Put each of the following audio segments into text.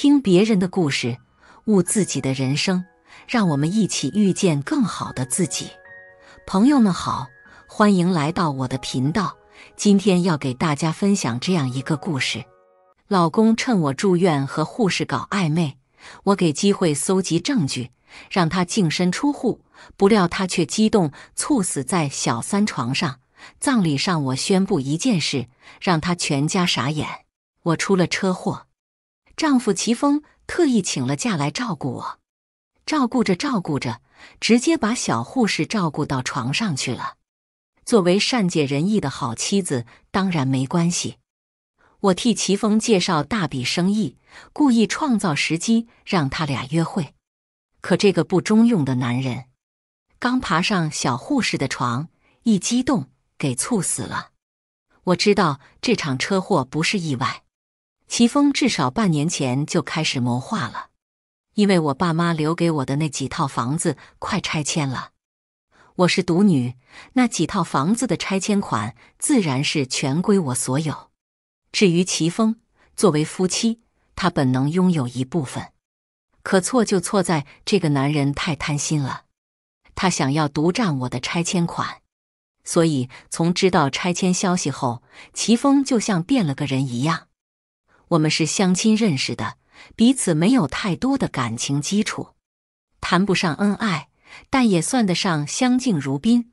听别人的故事，悟自己的人生，让我们一起遇见更好的自己。朋友们好，欢迎来到我的频道。今天要给大家分享这样一个故事：老公趁我住院和护士搞暧昧，我给机会搜集证据，让他净身出户。不料他却激动猝死在小三床上，葬礼上我宣布一件事，让他全家傻眼：我出了车祸。丈夫齐峰特意请了假来照顾我，照顾着照顾着，直接把小护士照顾到床上去了。作为善解人意的好妻子，当然没关系。我替齐峰介绍大笔生意，故意创造时机让他俩约会。可这个不中用的男人，刚爬上小护士的床，一激动给猝死了。我知道这场车祸不是意外。齐峰至少半年前就开始谋划了，因为我爸妈留给我的那几套房子快拆迁了。我是独女，那几套房子的拆迁款自然是全归我所有。至于齐峰，作为夫妻，他本能拥有一部分。可错就错在这个男人太贪心了，他想要独占我的拆迁款。所以从知道拆迁消息后，齐峰就像变了个人一样。我们是相亲认识的，彼此没有太多的感情基础，谈不上恩爱，但也算得上相敬如宾。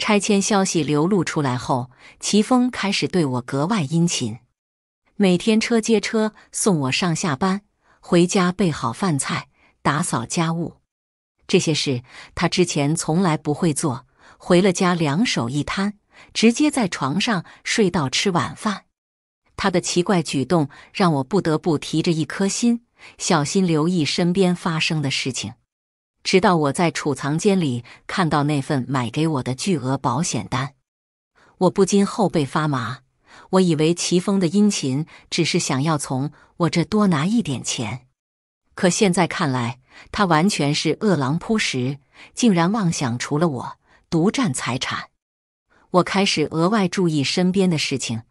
拆迁消息流露出来后，齐峰开始对我格外殷勤，每天车接车送我上下班，回家备好饭菜，打扫家务。这些事他之前从来不会做，回了家两手一摊，直接在床上睡到吃晚饭。他的奇怪举动让我不得不提着一颗心，小心留意身边发生的事情。直到我在储藏间里看到那份买给我的巨额保险单，我不禁后背发麻。我以为齐峰的殷勤只是想要从我这多拿一点钱，可现在看来，他完全是饿狼扑食，竟然妄想除了我独占财产。我开始额外注意身边的事情。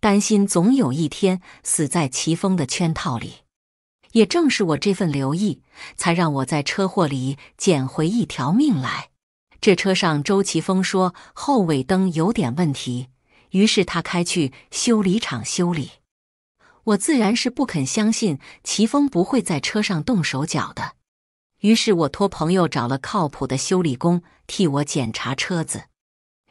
担心总有一天死在齐峰的圈套里，也正是我这份留意，才让我在车祸里捡回一条命来。这车上周奇峰说后尾灯有点问题，于是他开去修理厂修理。我自然是不肯相信齐峰不会在车上动手脚的，于是我托朋友找了靠谱的修理工替我检查车子。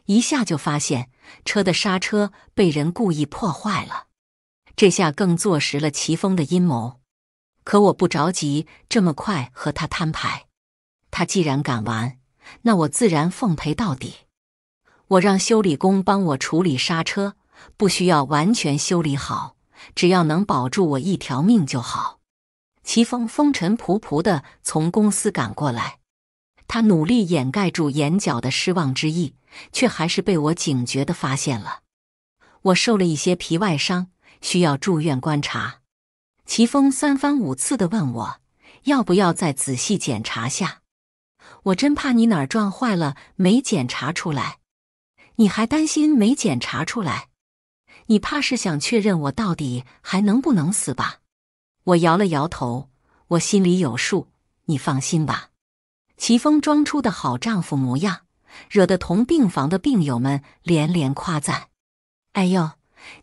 一下就发现车的刹车被人故意破坏了，这下更坐实了齐峰的阴谋。可我不着急这么快和他摊牌，他既然敢玩，那我自然奉陪到底。我让修理工帮我处理刹车，不需要完全修理好，只要能保住我一条命就好。齐峰风尘仆仆的从公司赶过来，他努力掩盖住眼角的失望之意。却还是被我警觉的发现了。我受了一些皮外伤，需要住院观察。齐峰三番五次的问我，要不要再仔细检查下？我真怕你哪儿撞坏了没检查出来。你还担心没检查出来？你怕是想确认我到底还能不能死吧？我摇了摇头，我心里有数，你放心吧。齐峰装出的好丈夫模样。惹得同病房的病友们连连夸赞：“哎呦，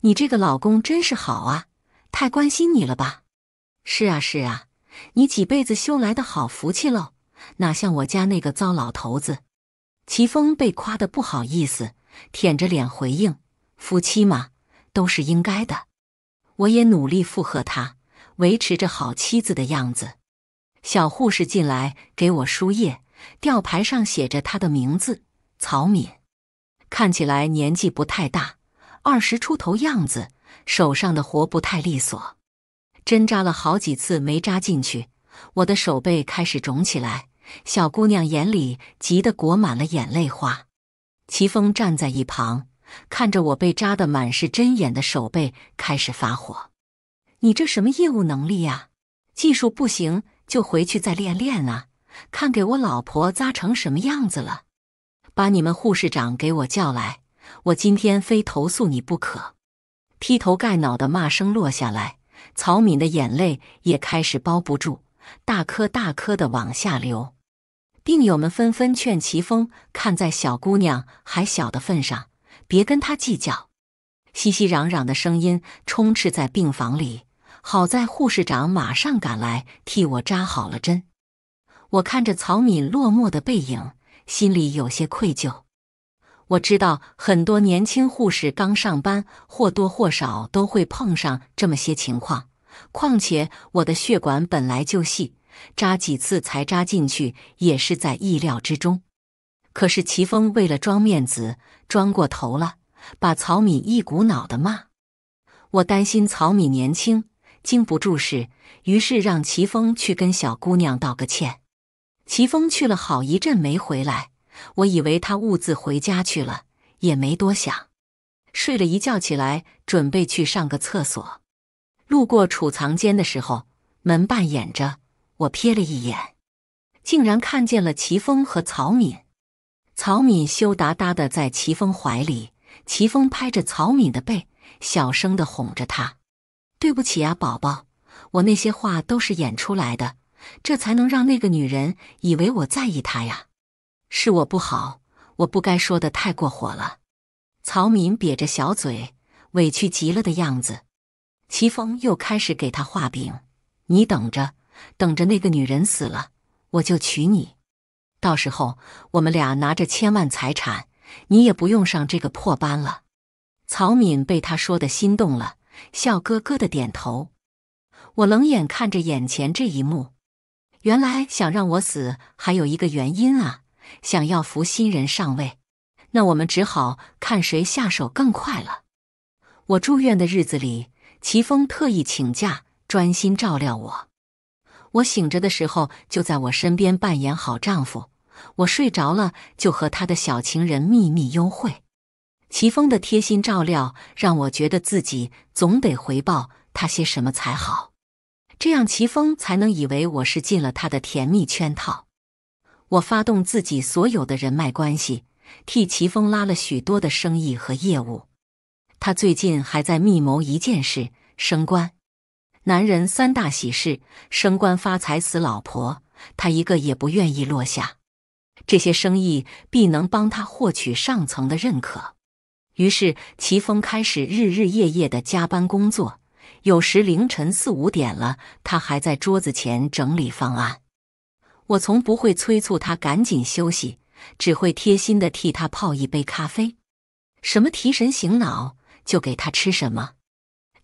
你这个老公真是好啊，太关心你了吧！”“是啊，是啊，你几辈子修来的好福气喽，哪像我家那个糟老头子。”齐峰被夸得不好意思，舔着脸回应：“夫妻嘛，都是应该的。”我也努力附和他，维持着好妻子的样子。小护士进来给我输液，吊牌上写着他的名字。曹敏看起来年纪不太大，二十出头样子，手上的活不太利索，针扎了好几次没扎进去，我的手背开始肿起来。小姑娘眼里急得裹满了眼泪花。齐峰站在一旁看着我被扎得满是针眼的手背，开始发火：“你这什么业务能力呀？技术不行就回去再练练啊！看给我老婆扎成什么样子了。”把你们护士长给我叫来，我今天非投诉你不可！劈头盖脑的骂声落下来，曹敏的眼泪也开始包不住，大颗大颗的往下流。病友们纷纷劝齐峰，看在小姑娘还小的份上，别跟她计较。熙熙攘攘的声音充斥在病房里，好在护士长马上赶来替我扎好了针。我看着曹敏落寞的背影。心里有些愧疚，我知道很多年轻护士刚上班，或多或少都会碰上这么些情况。况且我的血管本来就细，扎几次才扎进去也是在意料之中。可是齐峰为了装面子，装过头了，把曹敏一股脑的骂。我担心曹敏年轻，经不住事，于是让齐峰去跟小姑娘道个歉。齐峰去了好一阵没回来，我以为他兀自回家去了，也没多想。睡了一觉起来，准备去上个厕所，路过储藏间的时候，门半掩着，我瞥了一眼，竟然看见了齐峰和曹敏。曹敏羞答答的在齐峰怀里，齐峰拍着曹敏的背，小声的哄着她：“对不起啊，宝宝，我那些话都是演出来的。”这才能让那个女人以为我在意她呀！是我不好，我不该说的太过火了。曹敏瘪着小嘴，委屈极了的样子。齐峰又开始给他画饼：“你等着，等着那个女人死了，我就娶你。到时候我们俩拿着千万财产，你也不用上这个破班了。”曹敏被他说的心动了，笑咯咯的点头。我冷眼看着眼前这一幕。原来想让我死，还有一个原因啊，想要扶新人上位。那我们只好看谁下手更快了。我住院的日子里，齐峰特意请假专心照料我。我醒着的时候就在我身边扮演好丈夫，我睡着了就和他的小情人秘密幽会。齐峰的贴心照料让我觉得自己总得回报他些什么才好。这样，齐峰才能以为我是进了他的甜蜜圈套。我发动自己所有的人脉关系，替齐峰拉了许多的生意和业务。他最近还在密谋一件事：升官。男人三大喜事：升官、发财、死老婆。他一个也不愿意落下。这些生意必能帮他获取上层的认可。于是，齐峰开始日日夜夜的加班工作。有时凌晨四五点了，他还在桌子前整理方案。我从不会催促他赶紧休息，只会贴心的替他泡一杯咖啡。什么提神醒脑，就给他吃什么。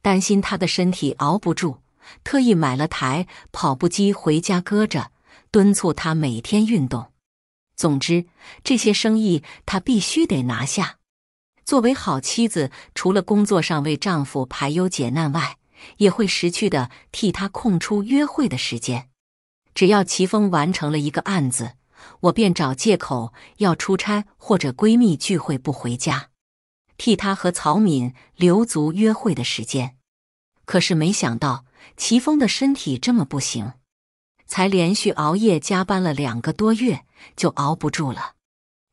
担心他的身体熬不住，特意买了台跑步机回家搁着，敦促他每天运动。总之，这些生意他必须得拿下。作为好妻子，除了工作上为丈夫排忧解难外，也会识趣的替他空出约会的时间。只要齐峰完成了一个案子，我便找借口要出差或者闺蜜聚会不回家，替他和曹敏留足约会的时间。可是没想到齐峰的身体这么不行，才连续熬夜加班了两个多月就熬不住了。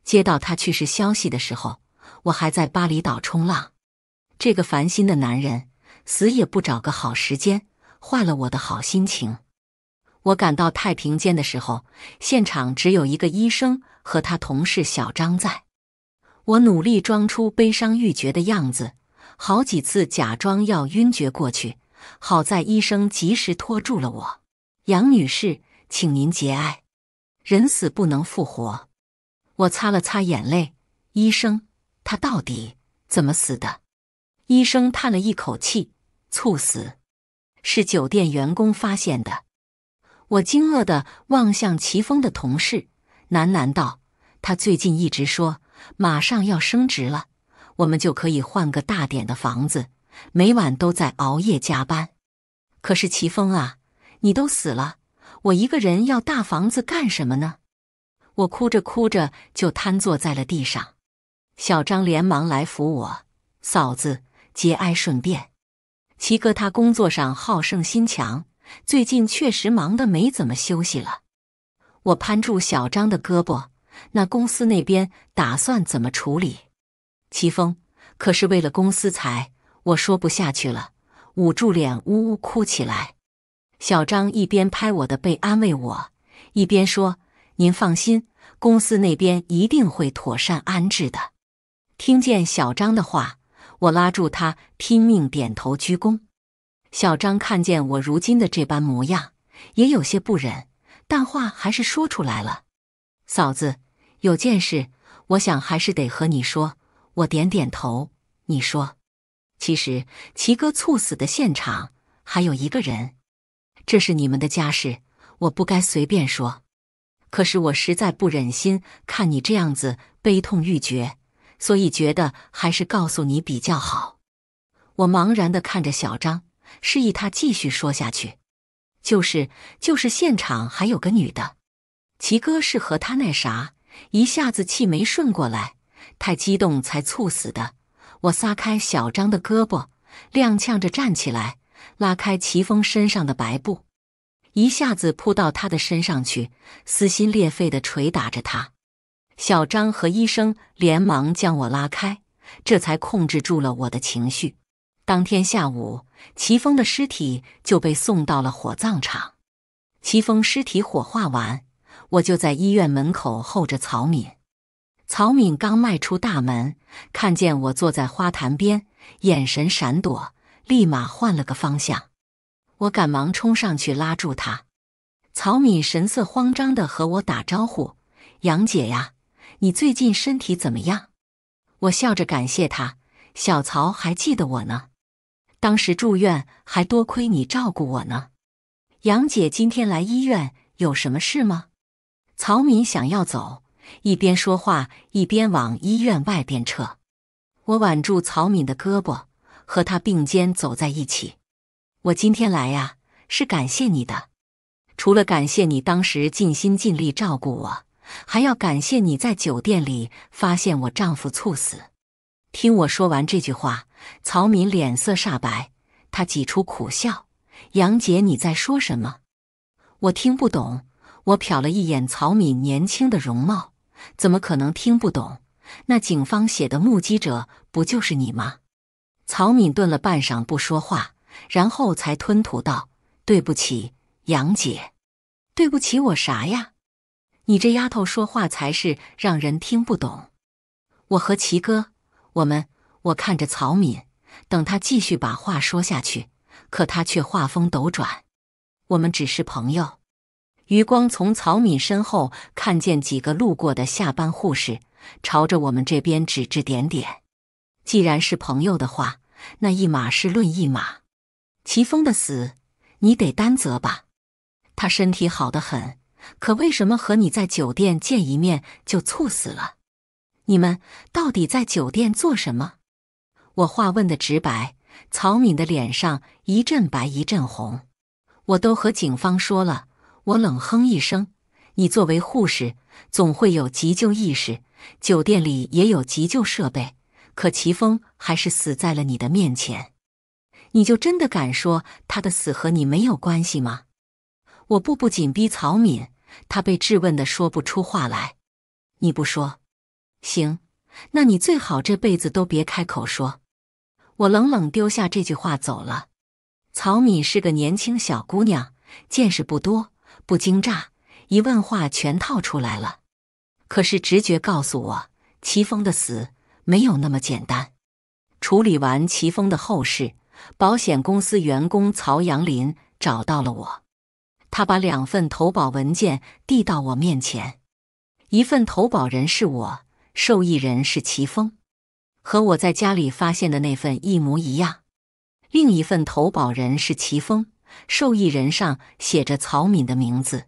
接到他去世消息的时候，我还在巴厘岛冲浪。这个烦心的男人。死也不找个好时间，坏了我的好心情。我赶到太平间的时候，现场只有一个医生和他同事小张在。我努力装出悲伤欲绝的样子，好几次假装要晕厥过去，好在医生及时拖住了我。杨女士，请您节哀，人死不能复活。我擦了擦眼泪。医生，他到底怎么死的？医生叹了一口气。猝死，是酒店员工发现的。我惊愕的望向齐峰的同事，喃喃道：“他最近一直说马上要升职了，我们就可以换个大点的房子。每晚都在熬夜加班。可是齐峰啊，你都死了，我一个人要大房子干什么呢？”我哭着哭着就瘫坐在了地上。小张连忙来扶我：“嫂子，节哀顺变。”齐哥，他工作上好胜心强，最近确实忙得没怎么休息了。我攀住小张的胳膊，那公司那边打算怎么处理？齐峰，可是为了公司才……我说不下去了，捂住脸呜呜哭起来。小张一边拍我的背安慰我，一边说：“您放心，公司那边一定会妥善安置的。”听见小张的话。我拉住他，拼命点头鞠躬。小张看见我如今的这般模样，也有些不忍，但话还是说出来了：“嫂子，有件事，我想还是得和你说。”我点点头，你说：“其实齐哥猝死的现场还有一个人，这是你们的家事，我不该随便说。可是我实在不忍心看你这样子悲痛欲绝。”所以觉得还是告诉你比较好。我茫然的看着小张，示意他继续说下去。就是就是，现场还有个女的，齐哥是和她那啥，一下子气没顺过来，太激动才猝死的。我撒开小张的胳膊，踉跄着站起来，拉开齐峰身上的白布，一下子扑到他的身上去，撕心裂肺的捶打着他。小张和医生连忙将我拉开，这才控制住了我的情绪。当天下午，齐峰的尸体就被送到了火葬场。齐峰尸体火化完，我就在医院门口候着曹敏。曹敏刚迈出大门，看见我坐在花坛边，眼神闪躲，立马换了个方向。我赶忙冲上去拉住他。曹敏神色慌张地和我打招呼：“杨姐呀！”你最近身体怎么样？我笑着感谢他。小曹还记得我呢，当时住院还多亏你照顾我呢。杨姐今天来医院有什么事吗？曹敏想要走，一边说话一边往医院外边撤。我挽住曹敏的胳膊，和他并肩走在一起。我今天来呀，是感谢你的，除了感谢你当时尽心尽力照顾我。还要感谢你在酒店里发现我丈夫猝死。听我说完这句话，曹敏脸色煞白，她挤出苦笑：“杨姐，你在说什么？我听不懂。”我瞟了一眼曹敏年轻的容貌，怎么可能听不懂？那警方写的目击者不就是你吗？曹敏顿了半晌不说话，然后才吞吐道：“对不起，杨姐，对不起我啥呀？”你这丫头说话才是让人听不懂。我和齐哥，我们我看着曹敏，等他继续把话说下去，可他却话风斗转。我们只是朋友。余光从曹敏身后看见几个路过的下班护士，朝着我们这边指指点点。既然是朋友的话，那一码是论一码。齐峰的死，你得担责吧？他身体好得很。可为什么和你在酒店见一面就猝死了？你们到底在酒店做什么？我话问的直白，曹敏的脸上一阵白一阵红。我都和警方说了。我冷哼一声：“你作为护士，总会有急救意识，酒店里也有急救设备，可齐峰还是死在了你的面前。你就真的敢说他的死和你没有关系吗？”我步步紧逼曹敏。他被质问的说不出话来。你不说，行，那你最好这辈子都别开口说。我冷冷丢下这句话走了。曹敏是个年轻小姑娘，见识不多，不惊诈，一问话全套出来了。可是直觉告诉我，齐峰的死没有那么简单。处理完齐峰的后事，保险公司员工曹阳林找到了我。他把两份投保文件递到我面前，一份投保人是我，受益人是齐峰，和我在家里发现的那份一模一样；另一份投保人是齐峰，受益人上写着曹敏的名字。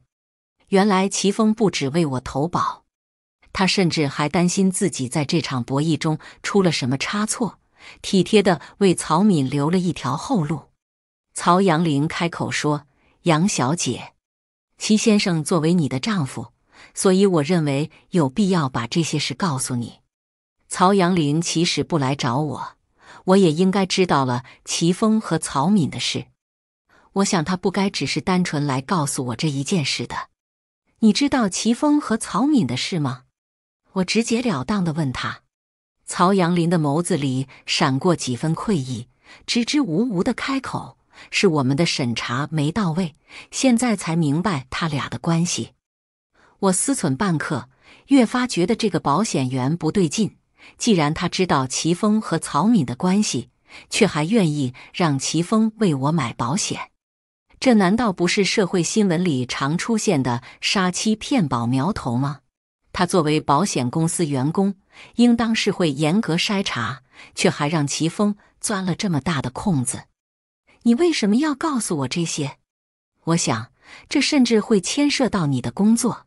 原来齐峰不止为我投保，他甚至还担心自己在这场博弈中出了什么差错，体贴的为曹敏留了一条后路。曹阳林开口说。杨小姐，齐先生作为你的丈夫，所以我认为有必要把这些事告诉你。曹阳林即使不来找我，我也应该知道了齐峰和曹敏的事。我想他不该只是单纯来告诉我这一件事的。你知道齐峰和曹敏的事吗？我直截了当的问他。曹阳林的眸子里闪过几分愧意，支支吾吾的开口。是我们的审查没到位，现在才明白他俩的关系。我思忖半刻，越发觉得这个保险员不对劲。既然他知道齐峰和曹敏的关系，却还愿意让齐峰为我买保险，这难道不是社会新闻里常出现的杀妻骗保苗头吗？他作为保险公司员工，应当是会严格筛查，却还让齐峰钻了这么大的空子。你为什么要告诉我这些？我想这甚至会牵涉到你的工作。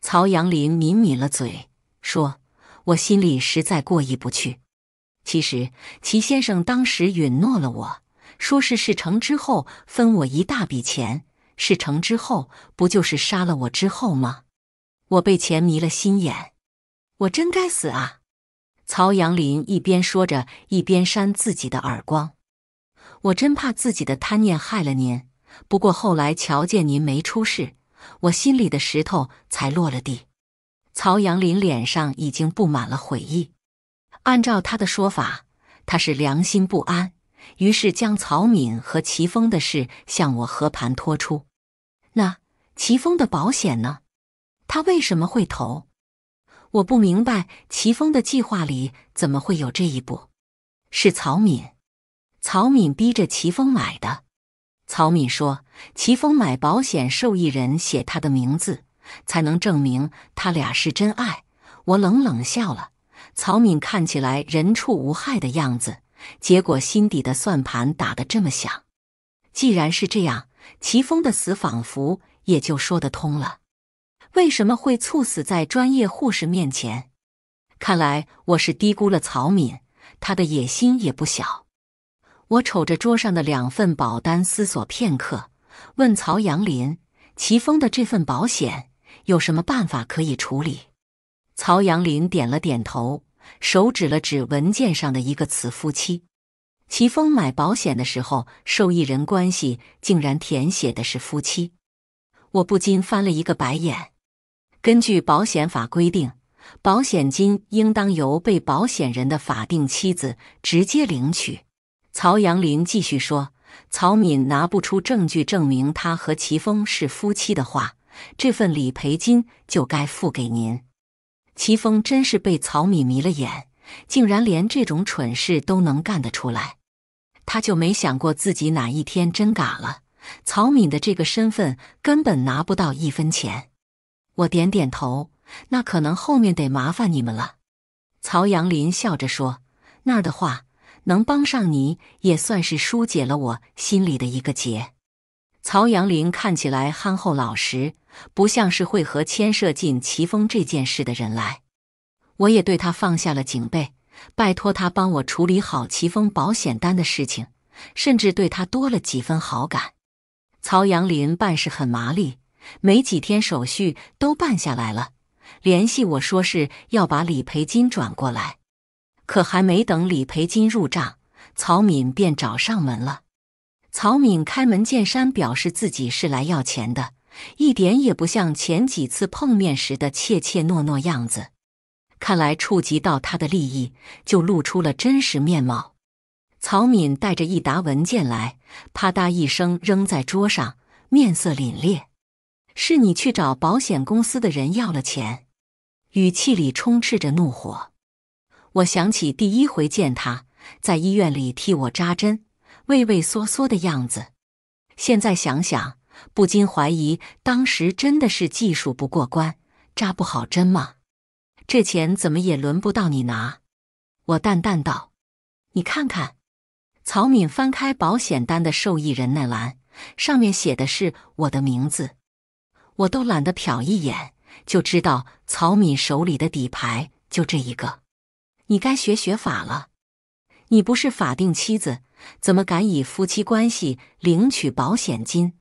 曹杨林抿抿了嘴，说：“我心里实在过意不去。其实齐先生当时允诺了我，说是事成之后分我一大笔钱。事成之后，不就是杀了我之后吗？我被钱迷了心眼，我真该死啊！”曹杨林一边说着，一边扇自己的耳光。我真怕自己的贪念害了您，不过后来瞧见您没出事，我心里的石头才落了地。曹阳林脸上已经布满了悔意。按照他的说法，他是良心不安，于是将曹敏和齐峰的事向我和盘托出。那齐峰的保险呢？他为什么会投？我不明白，齐峰的计划里怎么会有这一步？是曹敏。曹敏逼着齐峰买的。曹敏说：“齐峰买保险，受益人写他的名字，才能证明他俩是真爱。”我冷冷笑了。曹敏看起来人畜无害的样子，结果心底的算盘打得这么响。既然是这样，齐峰的死仿佛也就说得通了。为什么会猝死在专业护士面前？看来我是低估了曹敏，他的野心也不小。我瞅着桌上的两份保单，思索片刻，问曹杨林：“齐峰的这份保险有什么办法可以处理？”曹杨林点了点头，手指了指文件上的一个词“夫妻”。齐峰买保险的时候，受益人关系竟然填写的是夫妻，我不禁翻了一个白眼。根据保险法规定，保险金应当由被保险人的法定妻子直接领取。曹阳林继续说：“曹敏拿不出证据证明他和齐峰是夫妻的话，这份理赔金就该付给您。”齐峰真是被曹敏迷了眼，竟然连这种蠢事都能干得出来。他就没想过自己哪一天真嘎了。曹敏的这个身份根本拿不到一分钱。我点点头，那可能后面得麻烦你们了。曹阳林笑着说：“那儿的话。”能帮上你也算是疏解了我心里的一个结。曹杨林看起来憨厚老实，不像是会和牵涉进齐峰这件事的人来。我也对他放下了警备，拜托他帮我处理好齐峰保险单的事情，甚至对他多了几分好感。曹杨林办事很麻利，没几天手续都办下来了，联系我说是要把理赔金转过来。可还没等理赔金入账，曹敏便找上门了。曹敏开门见山，表示自己是来要钱的，一点也不像前几次碰面时的怯怯懦懦样子。看来触及到他的利益，就露出了真实面貌。曹敏带着一沓文件来，啪嗒一声扔在桌上，面色凛冽：“是你去找保险公司的人要了钱，语气里充斥着怒火。”我想起第一回见他在医院里替我扎针，畏畏缩缩的样子。现在想想，不禁怀疑当时真的是技术不过关，扎不好针吗？这钱怎么也轮不到你拿？我淡淡道：“你看看。”曹敏翻开保险单的受益人那栏，上面写的是我的名字。我都懒得瞟一眼，就知道曹敏手里的底牌就这一个。你该学学法了，你不是法定妻子，怎么敢以夫妻关系领取保险金？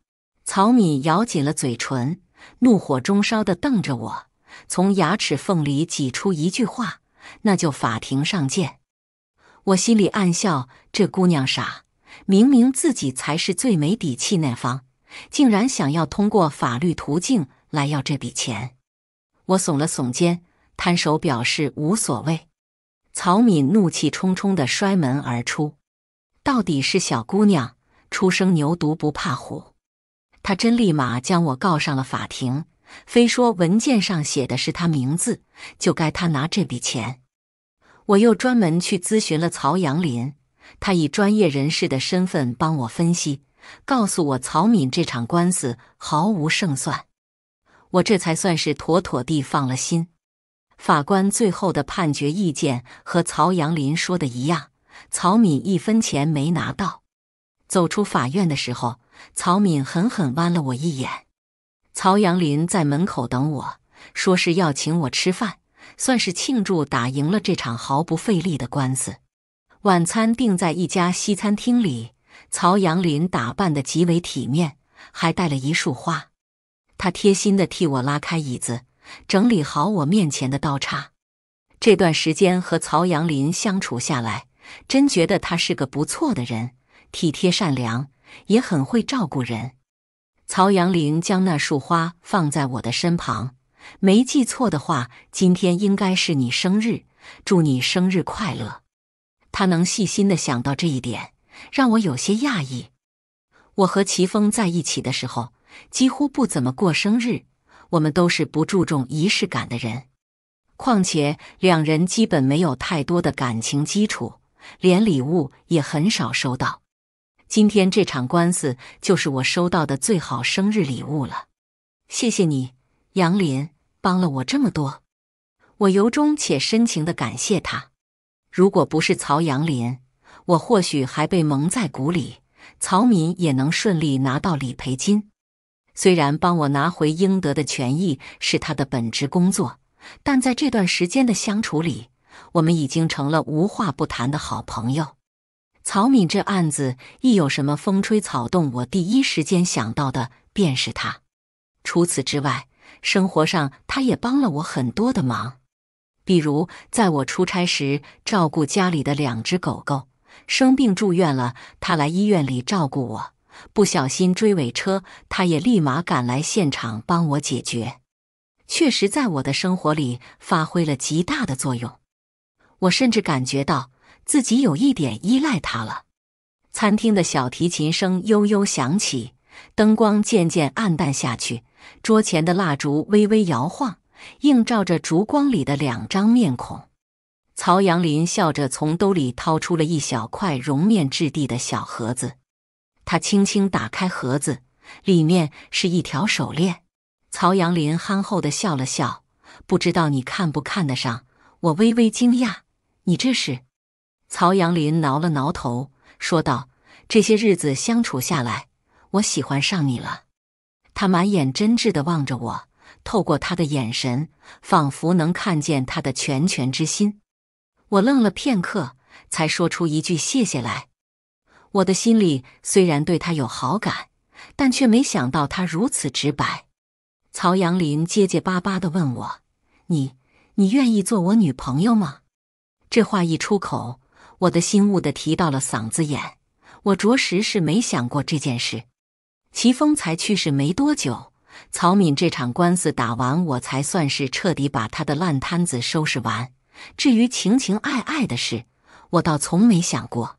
曹敏咬紧了嘴唇，怒火中烧地瞪着我，从牙齿缝里挤出一句话：“那就法庭上见。”我心里暗笑，这姑娘傻，明明自己才是最没底气那方，竟然想要通过法律途径来要这笔钱。我耸了耸肩，摊手表示无所谓。曹敏怒气冲冲地摔门而出。到底是小姑娘，初生牛犊不怕虎。她真立马将我告上了法庭，非说文件上写的是她名字，就该她拿这笔钱。我又专门去咨询了曹杨林，他以专业人士的身份帮我分析，告诉我曹敏这场官司毫无胜算。我这才算是妥妥地放了心。法官最后的判决意见和曹阳林说的一样，曹敏一分钱没拿到。走出法院的时候，曹敏狠狠剜了我一眼。曹阳林在门口等我，说是要请我吃饭，算是庆祝打赢了这场毫不费力的官司。晚餐定在一家西餐厅里，曹阳林打扮得极为体面，还带了一束花。他贴心的替我拉开椅子。整理好我面前的刀叉。这段时间和曹杨林相处下来，真觉得他是个不错的人，体贴善良，也很会照顾人。曹杨林将那束花放在我的身旁，没记错的话，今天应该是你生日，祝你生日快乐。他能细心的想到这一点，让我有些讶异。我和齐峰在一起的时候，几乎不怎么过生日。我们都是不注重仪式感的人，况且两人基本没有太多的感情基础，连礼物也很少收到。今天这场官司就是我收到的最好生日礼物了，谢谢你，杨林，帮了我这么多，我由衷且深情地感谢他。如果不是曹杨林，我或许还被蒙在鼓里，曹敏也能顺利拿到理赔金。虽然帮我拿回应得的权益是他的本职工作，但在这段时间的相处里，我们已经成了无话不谈的好朋友。曹敏这案子一有什么风吹草动，我第一时间想到的便是他。除此之外，生活上他也帮了我很多的忙，比如在我出差时照顾家里的两只狗狗，生病住院了，他来医院里照顾我。不小心追尾车，他也立马赶来现场帮我解决。确实，在我的生活里发挥了极大的作用。我甚至感觉到自己有一点依赖他了。餐厅的小提琴声悠悠响起，灯光渐渐暗淡下去，桌前的蜡烛微微摇晃，映照着烛光里的两张面孔。曹阳林笑着从兜里掏出了一小块绒面质地的小盒子。他轻轻打开盒子，里面是一条手链。曹阳林憨厚的笑了笑，不知道你看不看得上。我微微惊讶：“你这是？”曹阳林挠了挠头，说道：“这些日子相处下来，我喜欢上你了。”他满眼真挚的望着我，透过他的眼神，仿佛能看见他的拳拳之心。我愣了片刻，才说出一句谢谢来。我的心里虽然对他有好感，但却没想到他如此直白。曹阳林结结巴巴的问我：“你，你愿意做我女朋友吗？”这话一出口，我的心兀的提到了嗓子眼。我着实是没想过这件事。齐峰才去世没多久，曹敏这场官司打完，我才算是彻底把他的烂摊子收拾完。至于情情爱爱的事，我倒从没想过。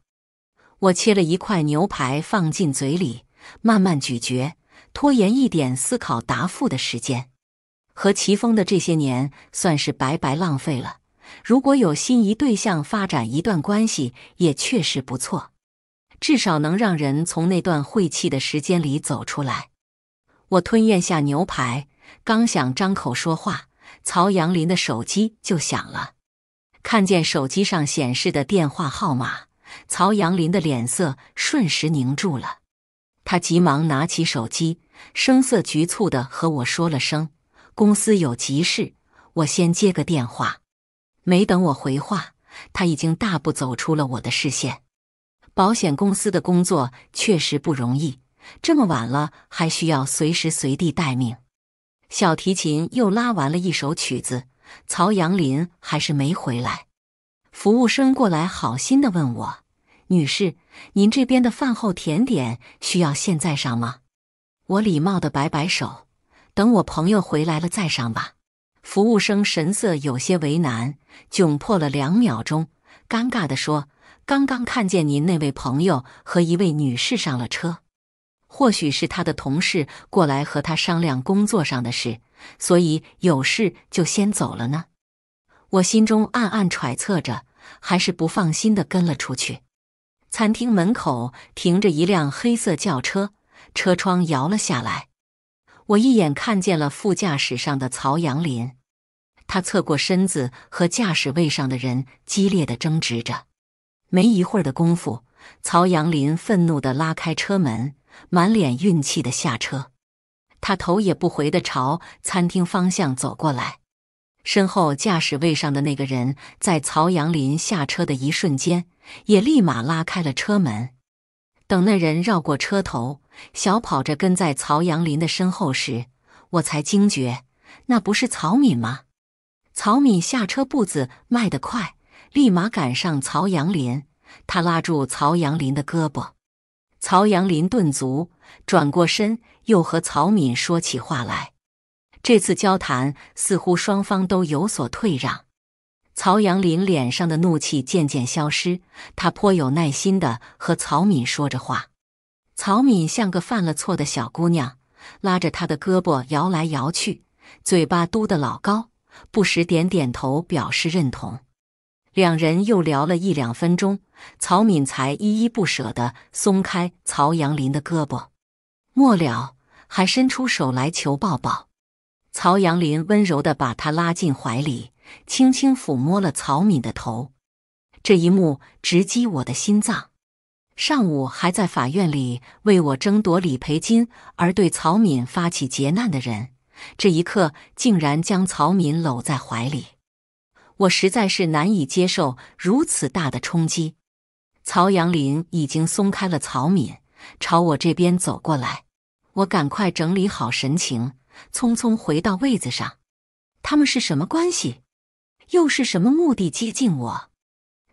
我切了一块牛排放进嘴里，慢慢咀嚼，拖延一点思考答复的时间。和齐峰的这些年算是白白浪费了。如果有心仪对象发展一段关系，也确实不错，至少能让人从那段晦气的时间里走出来。我吞咽下牛排，刚想张口说话，曹阳林的手机就响了。看见手机上显示的电话号码。曹杨林的脸色瞬时凝住了，他急忙拿起手机，声色局促地和我说了声：“公司有急事，我先接个电话。”没等我回话，他已经大步走出了我的视线。保险公司的工作确实不容易，这么晚了还需要随时随地待命。小提琴又拉完了一首曲子，曹杨林还是没回来。服务生过来，好心的问我：“女士，您这边的饭后甜点需要现在上吗？”我礼貌的摆摆手：“等我朋友回来了再上吧。”服务生神色有些为难，窘迫了两秒钟，尴尬的说：“刚刚看见您那位朋友和一位女士上了车，或许是他的同事过来和他商量工作上的事，所以有事就先走了呢。”我心中暗暗揣测着，还是不放心的跟了出去。餐厅门口停着一辆黑色轿车，车窗摇了下来。我一眼看见了副驾驶上的曹阳林，他侧过身子和驾驶位上的人激烈的争执着。没一会儿的功夫，曹阳林愤怒的拉开车门，满脸运气的下车。他头也不回的朝餐厅方向走过来。身后驾驶位上的那个人，在曹阳林下车的一瞬间，也立马拉开了车门。等那人绕过车头，小跑着跟在曹阳林的身后时，我才惊觉，那不是曹敏吗？曹敏下车步子迈得快，立马赶上曹阳林，他拉住曹阳林的胳膊。曹阳林顿足，转过身，又和曹敏说起话来。这次交谈似乎双方都有所退让，曹阳林脸上的怒气渐渐消失，他颇有耐心的和曹敏说着话。曹敏像个犯了错的小姑娘，拉着他的胳膊摇来摇去，嘴巴嘟得老高，不时点点头表示认同。两人又聊了一两分钟，曹敏才依依不舍地松开曹阳林的胳膊，末了还伸出手来求抱抱。曹阳林温柔地把他拉进怀里，轻轻抚摸了曹敏的头。这一幕直击我的心脏。上午还在法院里为我争夺理赔金而对曹敏发起劫难的人，这一刻竟然将曹敏搂在怀里。我实在是难以接受如此大的冲击。曹阳林已经松开了曹敏，朝我这边走过来。我赶快整理好神情。匆匆回到位子上，他们是什么关系？又是什么目的接近我？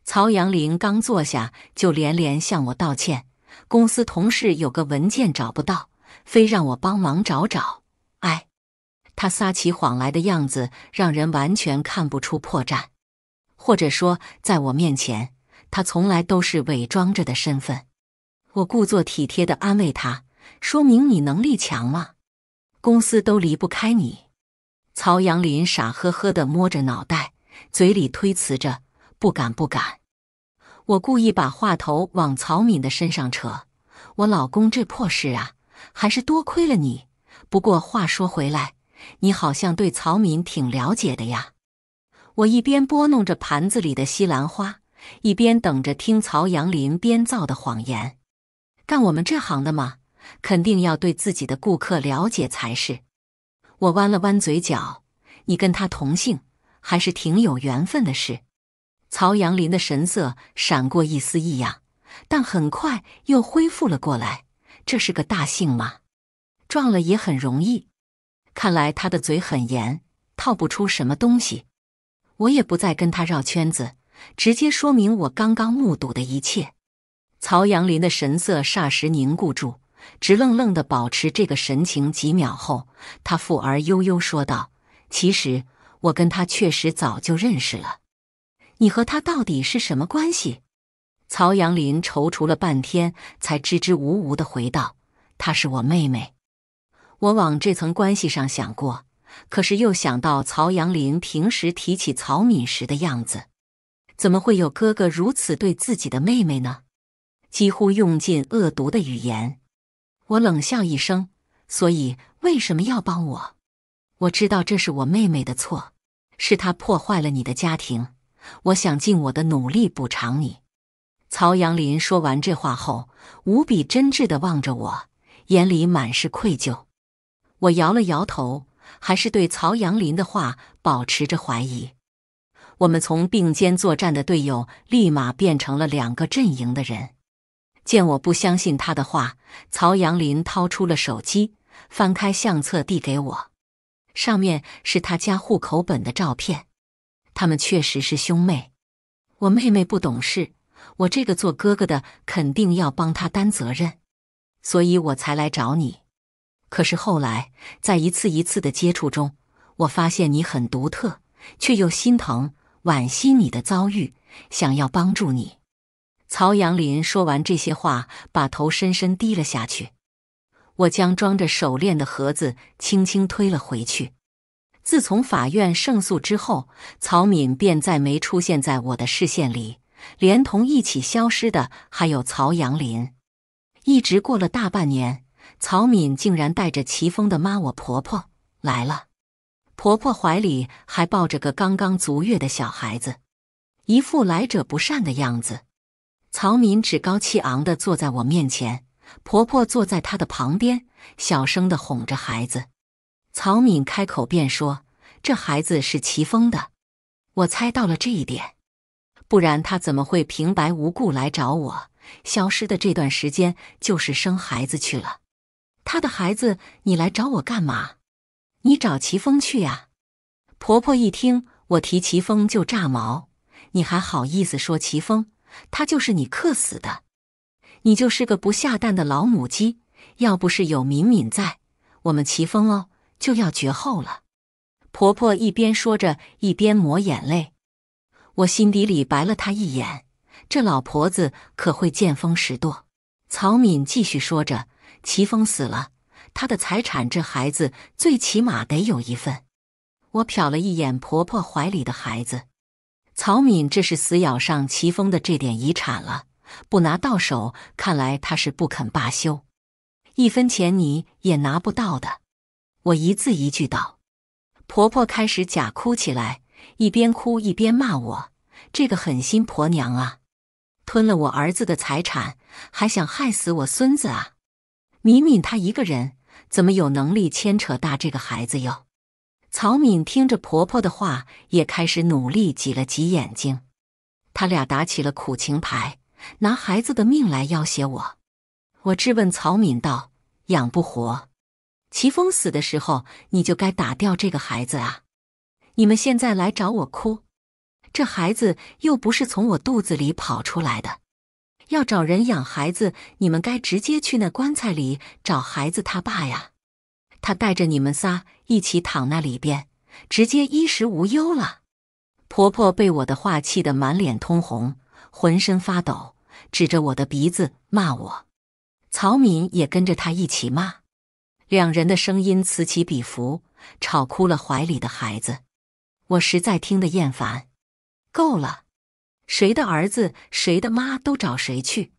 曹杨林刚坐下，就连连向我道歉。公司同事有个文件找不到，非让我帮忙找找。哎，他撒起谎来的样子，让人完全看不出破绽。或者说，在我面前，他从来都是伪装着的身份。我故作体贴的安慰他：“说明你能力强了，公司都离不开你，曹阳林傻呵呵的摸着脑袋，嘴里推辞着：“不敢，不敢。”我故意把话头往曹敏的身上扯：“我老公这破事啊，还是多亏了你。不过话说回来，你好像对曹敏挺了解的呀。”我一边拨弄着盘子里的西兰花，一边等着听曹阳林编造的谎言。干我们这行的嘛。肯定要对自己的顾客了解才是。我弯了弯嘴角，你跟他同姓，还是挺有缘分的事。曹阳林的神色闪过一丝异样，但很快又恢复了过来。这是个大姓吗？撞了也很容易。看来他的嘴很严，套不出什么东西。我也不再跟他绕圈子，直接说明我刚刚目睹的一切。曹阳林的神色霎时凝固住。直愣愣的保持这个神情几秒后，他富而悠悠说道：“其实我跟他确实早就认识了。你和他到底是什么关系？”曹阳林踌躇了半天，才支支吾吾的回道：“她是我妹妹。”我往这层关系上想过，可是又想到曹阳林平时提起曹敏时的样子，怎么会有哥哥如此对自己的妹妹呢？几乎用尽恶毒的语言。我冷笑一声，所以为什么要帮我？我知道这是我妹妹的错，是她破坏了你的家庭。我想尽我的努力补偿你。曹阳林说完这话后，无比真挚的望着我，眼里满是愧疚。我摇了摇头，还是对曹阳林的话保持着怀疑。我们从并肩作战的队友，立马变成了两个阵营的人。见我不相信他的话，曹杨林掏出了手机，翻开相册递给我，上面是他家户口本的照片，他们确实是兄妹。我妹妹不懂事，我这个做哥哥的肯定要帮他担责任，所以我才来找你。可是后来，在一次一次的接触中，我发现你很独特，却又心疼、惋惜你的遭遇，想要帮助你。曹杨林说完这些话，把头深深低了下去。我将装着手链的盒子轻轻推了回去。自从法院胜诉之后，曹敏便再没出现在我的视线里，连同一起消失的还有曹杨林。一直过了大半年，曹敏竟然带着齐峰的妈我婆婆来了，婆婆怀里还抱着个刚刚足月的小孩子，一副来者不善的样子。曹敏趾高气昂地坐在我面前，婆婆坐在她的旁边，小声地哄着孩子。曹敏开口便说：“这孩子是齐峰的。”我猜到了这一点，不然他怎么会平白无故来找我？消失的这段时间就是生孩子去了。他的孩子，你来找我干嘛？你找齐峰去呀！婆婆一听我提齐峰就炸毛，你还好意思说齐峰？他就是你克死的，你就是个不下蛋的老母鸡。要不是有敏敏在，我们齐峰哦就要绝后了。婆婆一边说着，一边抹眼泪。我心底里白了她一眼，这老婆子可会见风使舵。曹敏继续说着：“齐峰死了，他的财产，这孩子最起码得有一份。”我瞟了一眼婆婆怀里的孩子。曹敏，这是死咬上齐峰的这点遗产了，不拿到手，看来他是不肯罢休，一分钱你也拿不到的。我一字一句道：“婆婆开始假哭起来，一边哭一边骂我这个狠心婆娘啊，吞了我儿子的财产，还想害死我孙子啊！敏敏她一个人怎么有能力牵扯大这个孩子哟？”曹敏听着婆婆的话，也开始努力挤了挤眼睛。他俩打起了苦情牌，拿孩子的命来要挟我。我质问曹敏道：“养不活，齐峰死的时候你就该打掉这个孩子啊！你们现在来找我哭，这孩子又不是从我肚子里跑出来的。要找人养孩子，你们该直接去那棺材里找孩子他爸呀！”他带着你们仨一起躺那里边，直接衣食无忧了。婆婆被我的话气得满脸通红，浑身发抖，指着我的鼻子骂我。曹敏也跟着她一起骂，两人的声音此起彼伏，吵哭了怀里的孩子。我实在听得厌烦，够了，谁的儿子谁的妈都找谁去，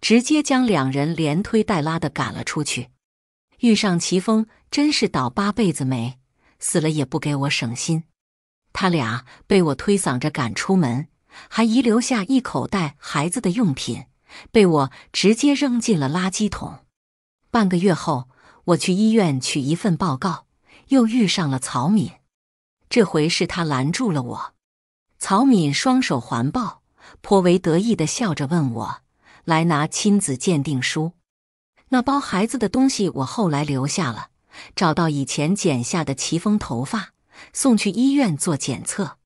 直接将两人连推带拉的赶了出去。遇上齐峰真是倒八辈子霉，死了也不给我省心。他俩被我推搡着赶出门，还遗留下一口袋孩子的用品，被我直接扔进了垃圾桶。半个月后，我去医院取一份报告，又遇上了曹敏。这回是他拦住了我。曹敏双手环抱，颇为得意地笑着问我：“来拿亲子鉴定书。”那包孩子的东西，我后来留下了，找到以前剪下的齐峰头发，送去医院做检测。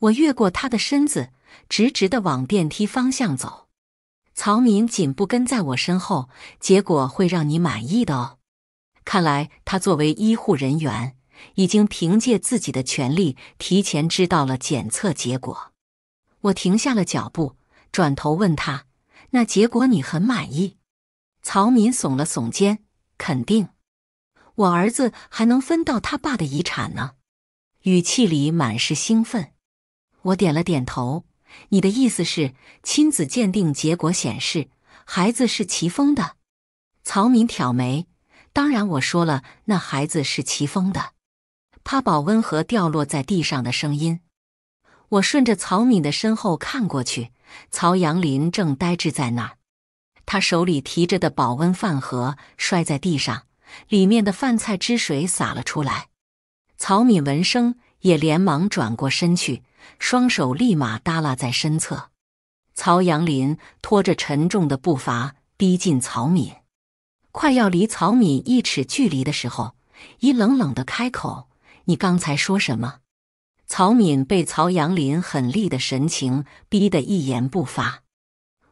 我越过他的身子，直直的往电梯方向走。曹敏紧步跟在我身后，结果会让你满意的。哦。看来他作为医护人员，已经凭借自己的权利提前知道了检测结果。我停下了脚步，转头问他：“那结果你很满意？”曹敏耸了耸肩，肯定：“我儿子还能分到他爸的遗产呢。”语气里满是兴奋。我点了点头：“你的意思是，亲子鉴定结果显示孩子是齐峰的？”曹敏挑眉：“当然，我说了，那孩子是齐峰的。”他保温盒掉落在地上的声音。我顺着曹敏的身后看过去，曹阳林正呆滞在那儿。他手里提着的保温饭盒摔在地上，里面的饭菜汁水洒了出来。曹敏闻声也连忙转过身去，双手立马耷拉在身侧。曹阳林拖着沉重的步伐逼近曹敏，快要离曹敏一尺距离的时候，一冷冷的开口：“你刚才说什么？”曹敏被曹阳林狠厉的神情逼得一言不发，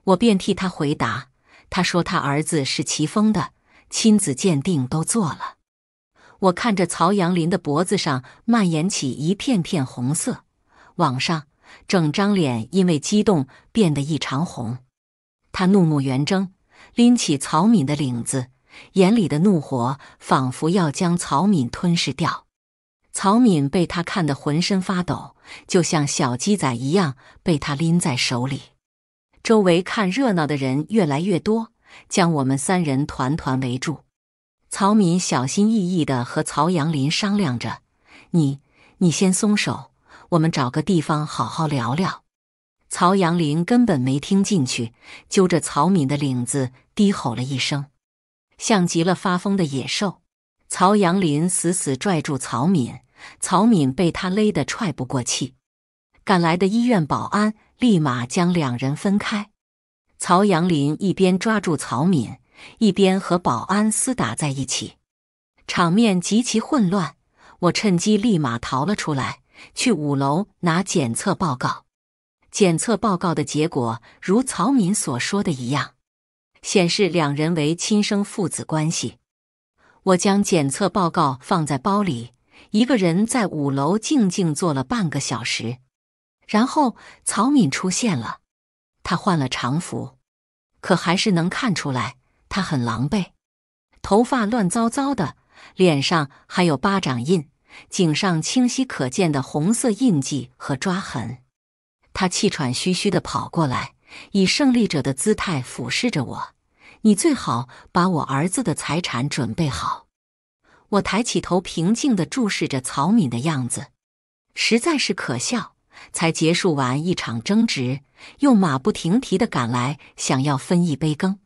我便替他回答。他说：“他儿子是齐峰的，亲子鉴定都做了。”我看着曹杨林的脖子上蔓延起一片片红色，往上，整张脸因为激动变得异常红。他怒目圆睁，拎起曹敏的领子，眼里的怒火仿佛要将曹敏吞噬掉。曹敏被他看得浑身发抖，就像小鸡仔一样被他拎在手里。周围看热闹的人越来越多，将我们三人团团围住。曹敏小心翼翼地和曹阳林商量着：“你，你先松手，我们找个地方好好聊聊。”曹阳林根本没听进去，揪着曹敏的领子低吼了一声，像极了发疯的野兽。曹阳林死死拽住曹敏，曹敏被他勒得踹不过气。赶来的医院保安。立马将两人分开。曹杨林一边抓住曹敏，一边和保安厮打在一起，场面极其混乱。我趁机立马逃了出来，去五楼拿检测报告。检测报告的结果如曹敏所说的一样，显示两人为亲生父子关系。我将检测报告放在包里，一个人在五楼静静坐了半个小时。然后，曹敏出现了，他换了常服，可还是能看出来他很狼狈，头发乱糟糟的，脸上还有巴掌印，颈上清晰可见的红色印记和抓痕。他气喘吁吁的跑过来，以胜利者的姿态俯视着我：“你最好把我儿子的财产准备好。”我抬起头，平静的注视着曹敏的样子，实在是可笑。才结束完一场争执，又马不停蹄地赶来，想要分一杯羹。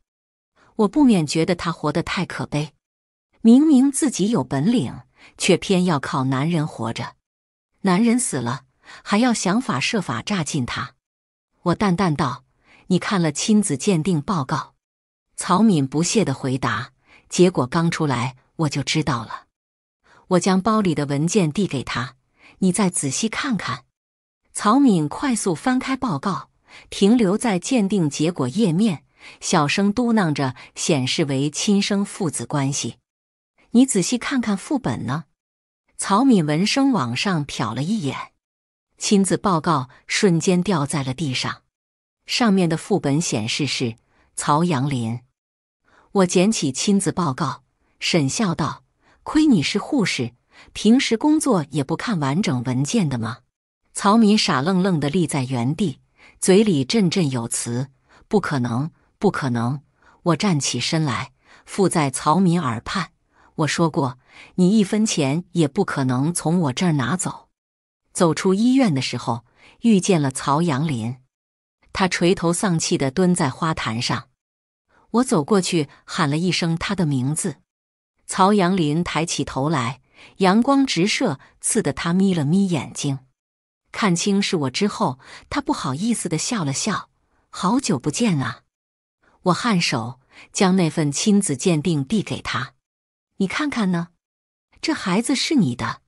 我不免觉得他活得太可悲，明明自己有本领，却偏要靠男人活着。男人死了，还要想法设法榨尽他。我淡淡道：“你看了亲子鉴定报告？”曹敏不屑的回答：“结果刚出来，我就知道了。”我将包里的文件递给他：“你再仔细看看。”曹敏快速翻开报告，停留在鉴定结果页面，小声嘟囔着：“显示为亲生父子关系。”你仔细看看副本呢？曹敏闻声往上瞟了一眼，亲子报告瞬间掉在了地上。上面的副本显示是曹阳林。我捡起亲子报告，沈笑道：“亏你是护士，平时工作也不看完整文件的吗？”曹敏傻愣愣地立在原地，嘴里振振有词：“不可能，不可能！”我站起身来，附在曹敏耳畔：“我说过，你一分钱也不可能从我这儿拿走。”走出医院的时候，遇见了曹杨林，他垂头丧气地蹲在花坛上。我走过去，喊了一声他的名字。曹杨林抬起头来，阳光直射，刺得他眯了眯眼睛。看清是我之后，他不好意思的笑了笑：“好久不见啊！”我颔首，将那份亲子鉴定递给他：“你看看呢，这孩子是你的。”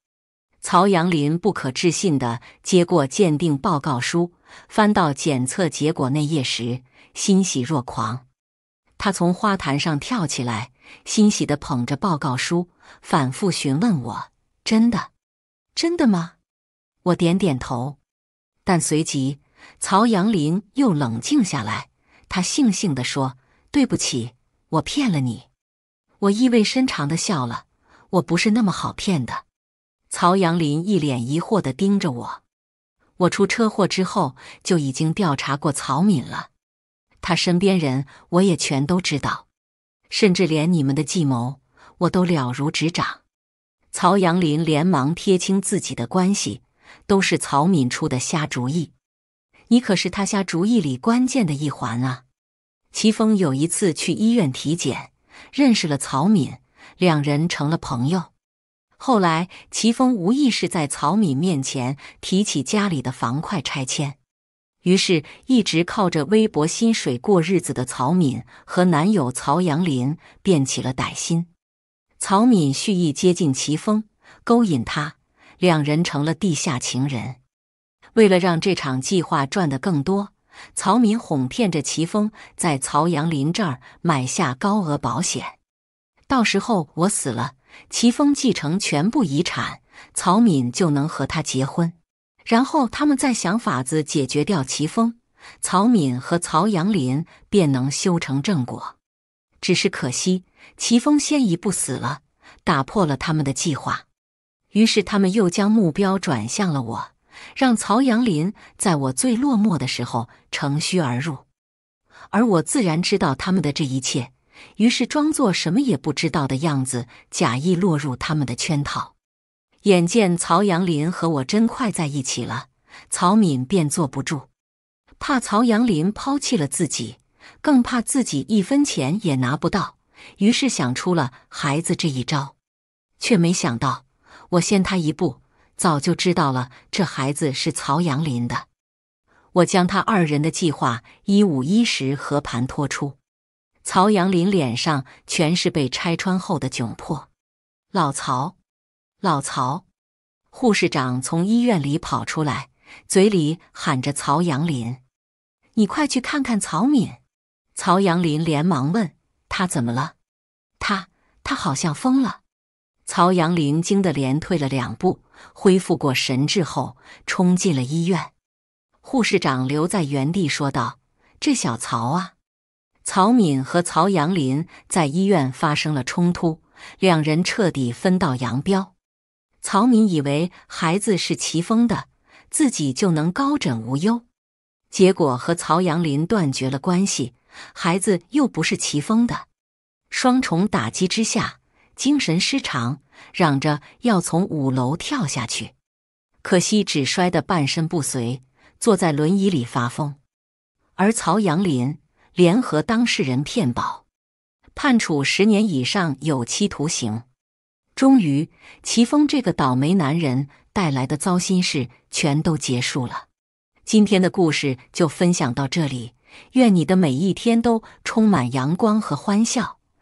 曹阳林不可置信的接过鉴定报告书，翻到检测结果那页时，欣喜若狂。他从花坛上跳起来，欣喜的捧着报告书，反复询问我：“真的？真的吗？”我点点头，但随即曹阳林又冷静下来。他悻悻地说：“对不起，我骗了你。”我意味深长地笑了：“我不是那么好骗的。”曹阳林一脸疑惑地盯着我。我出车祸之后就已经调查过曹敏了，他身边人我也全都知道，甚至连你们的计谋我都了如指掌。曹阳林连忙撇清自己的关系。都是曹敏出的瞎主意，你可是他瞎主意里关键的一环啊！齐峰有一次去医院体检，认识了曹敏，两人成了朋友。后来，齐峰无意是在曹敏面前提起家里的房块拆迁，于是，一直靠着微薄薪水过日子的曹敏和男友曹阳林变起了歹心。曹敏蓄意接近齐峰，勾引他。两人成了地下情人。为了让这场计划赚得更多，曹敏哄骗着齐峰在曹阳林这儿买下高额保险。到时候我死了，齐峰继承全部遗产，曹敏就能和他结婚。然后他们再想法子解决掉齐峰，曹敏和曹阳林便能修成正果。只是可惜，齐峰先一步死了，打破了他们的计划。于是他们又将目标转向了我，让曹杨林在我最落寞的时候乘虚而入。而我自然知道他们的这一切，于是装作什么也不知道的样子，假意落入他们的圈套。眼见曹杨林和我真快在一起了，曹敏便坐不住，怕曹杨林抛弃了自己，更怕自己一分钱也拿不到，于是想出了孩子这一招，却没想到。我先他一步，早就知道了这孩子是曹阳林的。我将他二人的计划一五一十、和盘托出。曹阳林脸上全是被拆穿后的窘迫。老曹，老曹！护士长从医院里跑出来，嘴里喊着：“曹阳林，你快去看看曹敏！”曹阳林连忙问：“他怎么了？他……他好像疯了。”曹杨林惊得连退了两步，恢复过神智后，冲进了医院。护士长留在原地说道：“这小曹啊！”曹敏和曹杨林在医院发生了冲突，两人彻底分道扬镳。曹敏以为孩子是齐峰的，自己就能高枕无忧，结果和曹杨林断绝了关系，孩子又不是齐峰的，双重打击之下。精神失常，嚷着要从五楼跳下去，可惜只摔得半身不遂，坐在轮椅里发疯。而曹杨林联合当事人骗保，判处十年以上有期徒刑。终于，齐峰这个倒霉男人带来的糟心事全都结束了。今天的故事就分享到这里，愿你的每一天都充满阳光和欢笑。